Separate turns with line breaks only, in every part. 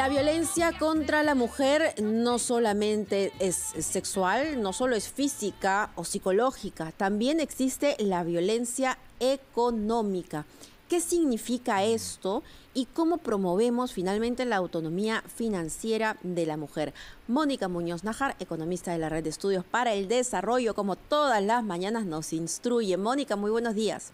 La violencia contra la mujer no solamente es sexual, no solo es física o psicológica, también existe la violencia económica. ¿Qué significa mm. esto y cómo promovemos finalmente la autonomía financiera de la mujer? Mónica Muñoz Najar, economista de la Red de Estudios para el Desarrollo, como todas las mañanas nos instruye. Mónica, muy buenos días.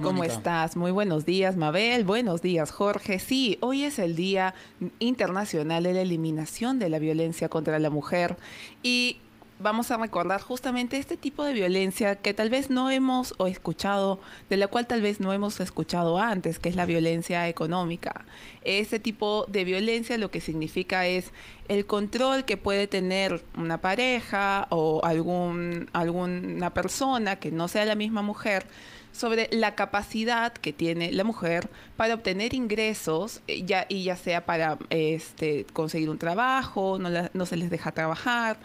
¿Cómo estás? Muy buenos días, Mabel. Buenos días, Jorge. Sí, hoy es el Día Internacional de la Eliminación de la Violencia contra la Mujer y vamos a recordar justamente este tipo de violencia que tal vez no hemos o escuchado, de la cual tal vez no hemos escuchado antes, que es la violencia económica. Este tipo de violencia lo que significa es el control que puede tener una pareja o algún, alguna persona que no sea la misma mujer sobre la capacidad que tiene la mujer para obtener ingresos, eh, ya, y ya sea para este, conseguir un trabajo, no, no se les deja trabajar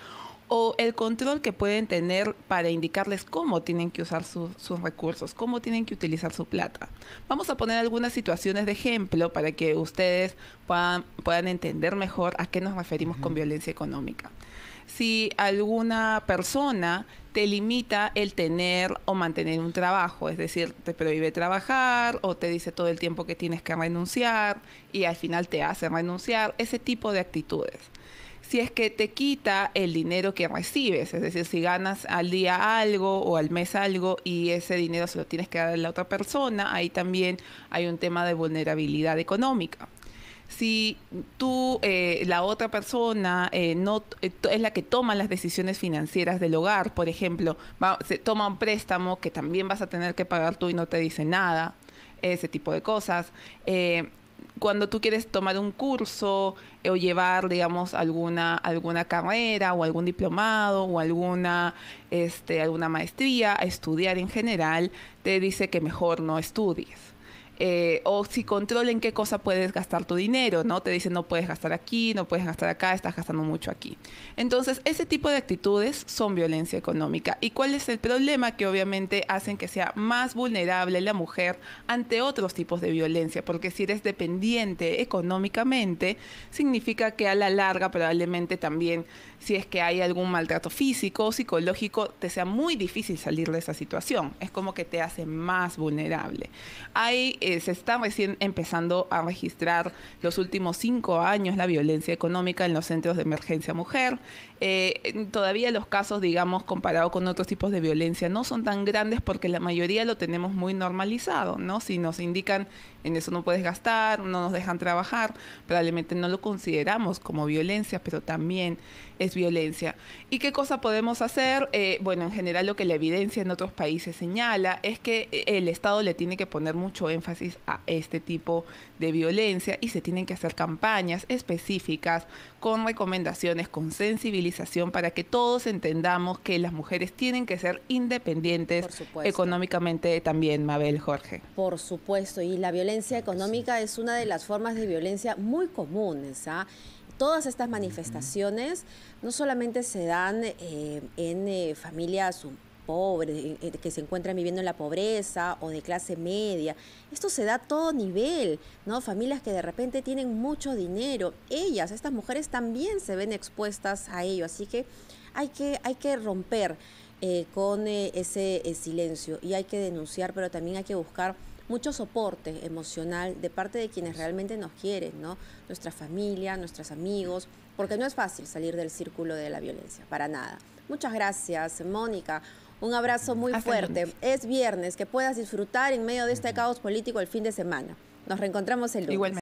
o el control que pueden tener para indicarles cómo tienen que usar sus recursos, cómo tienen que utilizar su plata. Vamos a poner algunas situaciones de ejemplo para que ustedes puedan, entender mejor a qué nos referimos con violencia económica. Si alguna persona te limita el tener o mantener un trabajo, es decir, te prohíbe trabajar o te dice todo el tiempo que tienes que renunciar y al final te hace renunciar, ese tipo de actitudes si es que te quita el dinero que recibes. Es decir, si ganas al día algo o al mes algo y ese dinero se lo tienes que dar a la otra persona, ahí también hay un tema de vulnerabilidad económica si tú, eh, la otra persona, eh, eh, es la que toma las decisiones financieras del hogar, por ejemplo, se toma un préstamo que también vas a tener que pagar tú y no te dice nada, ese tipo de cosas cuando tú quieres tomar un curso eh, o llevar, digamos, alguna, alguna carrera o algún diplomado o alguna, este, alguna maestría, a estudiar en general, te dice que mejor no estudies. Eh, o si controla qué cosa puedes gastar tu dinero, ¿no? Te dicen no puedes gastar aquí, no puedes gastar acá, estás gastando mucho aquí. Entonces, ese tipo de actitudes son violencia económica. ¿Y cuál es el problema? Que obviamente hacen que sea más vulnerable la mujer ante otros tipos de violencia, porque si eres dependiente económicamente, significa que a la larga probablemente también, si es que hay algún maltrato físico o psicológico, te sea muy difícil salir de esa situación. Es como que te hace más vulnerable. Hay eh, se está recién empezando a registrar los últimos cinco años la violencia económica en los centros de emergencia mujer. Eh, todavía los casos, digamos, comparado con otros tipos de violencia, no son tan grandes porque la mayoría lo tenemos muy normalizado, ¿no? Si nos indican en eso no puedes gastar, no nos dejan trabajar, probablemente no lo consideramos como violencia, pero también es violencia. ¿Y qué cosa podemos hacer? Eh, bueno, en general lo que la evidencia en otros países señala es que el Estado le tiene que poner mucho énfasis a este tipo de violencia y se tienen que hacer campañas específicas con recomendaciones, con sensibilización para que todos entendamos que las mujeres tienen que ser independientes económicamente también, Mabel Jorge.
Por supuesto, y la violencia económica es una de las formas de violencia muy comunes. ¿ah? todas estas manifestaciones no solamente se dan eh, en eh, familias pobres, eh, eh, que se encuentran viviendo en la pobreza o de clase media. Esto se da a todo nivel, ¿no? Familias que de repente tienen mucho dinero. Ellas, estas mujeres también se ven expuestas a ello, así que hay que, hay que romper eh, con ese silencio y hay que denunciar, pero también hay que buscar mucho soporte emocional de parte de quienes realmente nos quieren, ¿no? Nuestra familia, nuestros amigos, porque no es fácil salir del círculo de la violencia, para nada. Muchas gracias, Mónica. Un abrazo muy fuerte. Es viernes, que puedas disfrutar en medio de este caos político el fin de semana. Nos reencontramos el lunes.